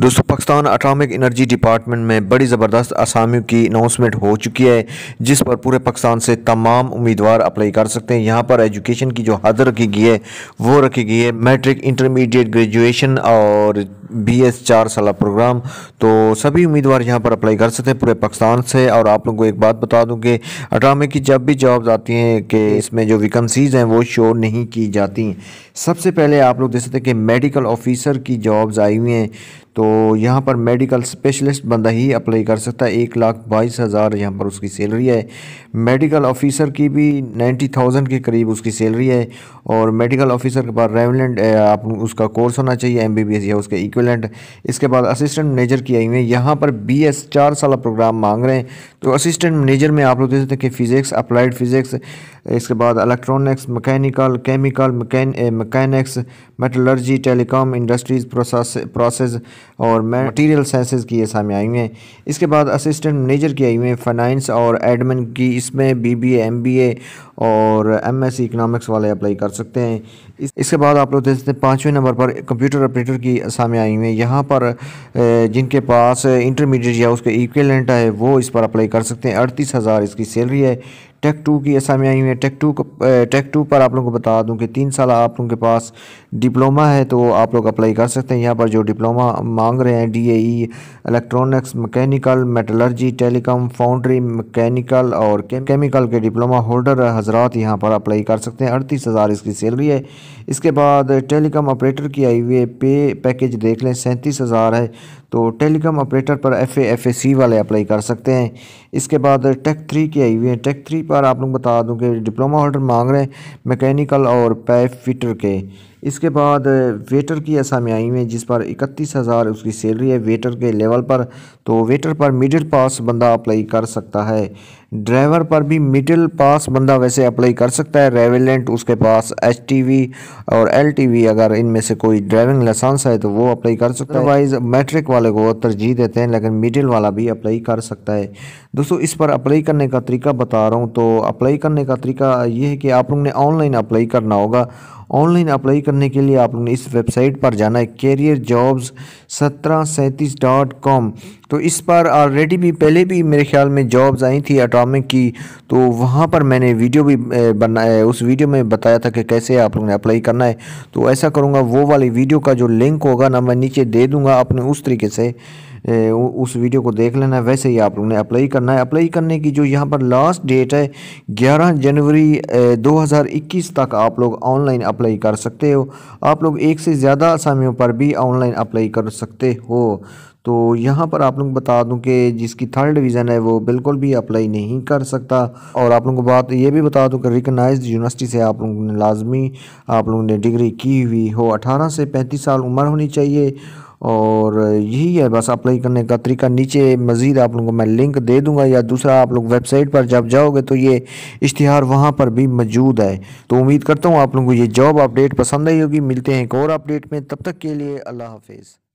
दोस्तों Pakistan atomic energy department में बड़ी ज़बरदस्त आसामियों की अनाउंसमेंट हो चुकी है जिस पर पूरे पाकिस्तान से तमाम उम्मीदवार अप्लाई कर सकते हैं यहाँ पर एजुकेशन की जो हद रखी गई है वो रखी गई है मैट्रिक इंटरमीडिएट ग्रेजुएशन और बी एस चार साल प्रोग्राम तो सभी उम्मीदवार यहाँ पर अप्लाई कर सकते हैं पूरे पाकिस्तान से और आप लोगों को एक बात बता दूँ कि अटामे की जब भी जॉब्स आती हैं कि इसमें जो वैकेंसीज़ हैं वो शो नहीं की जाती सबसे पहले आप लोग देख सकते हैं कि मेडिकल ऑफिसर की जॉब्स आई हुई हैं तो यहाँ पर मेडिकल स्पेशलिस्ट बंदा ही अप्लाई कर सकता है एक लाख बाईस हज़ार यहाँ पर उसकी सैलरी है मेडिकल ऑफिसर की भी नाइन्टी थाउजेंड के करीब उसकी सैलरी है और मेडिकल ऑफिसर के पास रेवलेंट आप उसका कोर्स होना चाहिए एम बी बी एस या उसके इक्वल इक्वलेंट इसके बाद असिस्टेंट मैनेजर की आई हुई है यहाँ पर बी एस चार साल प्रोग्राम मांग रहे हैं तो असिस्टेंट मैनेजर में आप लोग दे सकते हैं कि फिज़िक्स अप्लाइड फिज़िक्स इसके बाद electronics mechanical chemical mechanics metallurgy telecom industries process process और मटेरियल साइंस की ये सामने आई हुई हैं इसके बाद असिस्टेंट मैनेजर की आई हुई हैं फाइनेंस और एडमिन की इसमें बीबीए एमबीए और एमएससी इकोनॉमिक्स e वाले अप्लाई कर सकते हैं इस, इसके बाद आप लोग देख सकते हैं पाँचवें नंबर पर कंप्यूटर ऑपरेटर की सामने आई हुई हैं यहाँ पर eh, जिनके पास इंटरमीडिएट या उसके इक्वलेंट है वो इस पर अप्लाई कर सकते हैं अड़तीस हज़ार इसकी सैलरी है टेक टू की ऐसा में आई हुई है टेक टू टेक टू पर आप लोगों को बता दूं कि तीन साल आप लोगों के पास डिप्लोमा है तो आप लोग अप्लाई कर सकते हैं यहाँ पर जो डिप्लोमा मांग रहे हैं D electronics mechanical metallurgy telecom foundry mechanical और केमिकल के डिप्लोमा होल्डर हजरात यहाँ पर अप्लाई कर सकते हैं अड़तीस हज़ार इसकी सैलरी है इसके बाद टेलीकॉम ऑपरेटर की आई हुई पे पैकेज देख लें सैंतीस हज़ार है तो टेलीकॉम ऑपरेटर पर F A F A C वाले अप्लाई कर सकते हैं इसके बाद टेक थ्री की आई हुई है टेक थ्री पर बार आप लोग बता दूं कि डिप्लोमा होल्डर मांग रहे हैं मैकेनिकल और पै फिटर के इसके बाद वेटर की असामियाई में जिस पर इकतीस हज़ार उसकी सैलरी है वेटर के लेवल पर तो वेटर पर मिडिल पास बंदा अप्लाई कर सकता है ड्राइवर पर भी मिडिल पास बंदा वैसे अप्लाई कर सकता है रेवेलेंट उसके पास एच और एल अगर इनमें से कोई ड्राइविंग लाइसेंस है तो वो अप्लाई कर सकता है वाइज मैट्रिक वाले को तरजीह देते हैं लेकिन मिडिल वाला भी अप्लाई कर सकता है दोस्तों इस पर अप्लाई करने का तरीका बता रहा हूँ तो अप्लाई करने का तरीका ये है कि आप लोग ने ऑनलाइन अप्लाई करना होगा ऑनलाइन अप्लाई करने के लिए आप लोग ने इस वेबसाइट पर जाना है कैरियर जॉब्स सत्रह सैंतीस डॉट कॉम तो इस पर ऑलरेडी भी पहले भी मेरे ख्याल में जॉब्स आई थी एटॉमिक की तो वहाँ पर मैंने वीडियो भी बनाया उस वीडियो में बताया था कि कैसे आप लोगों ने अप्लाई करना है तो ऐसा करूँगा वो वाली वीडियो का जो लिंक होगा ना मैं नीचे दे दूँगा आपने उस तरीके से उस वीडियो को देख लेना है वैसे ही आप लोगों ने अप्लाई करना है अप्लाई करने की जो यहाँ पर लास्ट डेट है 11 जनवरी 2021 तक आप लोग ऑनलाइन अप्लाई कर सकते हो आप लोग एक से ज़्यादा समयों पर भी ऑनलाइन अप्लाई कर सकते हो तो यहाँ पर आप लोग बता दूँ कि जिसकी थर्ड डिवीज़न है वो बिल्कुल भी अप्लाई नहीं कर सकता और आप लोगों को बात ये भी बता दूँ कि रिकनाइज यूनिवर्सिटी से आप लोगों ने लाजमी आप लोगों ने डिग्री की हुई हो अठारह से पैंतीस साल उम्र होनी चाहिए और यही है बस अप्लाई करने का तरीका नीचे मज़ीद आप लोगों को मैं लिंक दे दूंगा या दूसरा आप लोग वेबसाइट पर जब जाओगे तो ये इश्तिहार वहाँ पर भी मौजूद है तो उम्मीद करता हूँ आप लोगों को ये जॉब अपडेट पसंद आई होगी मिलते हैं एक और अपडेट में तब तक के लिए अल्लाह हाफिज़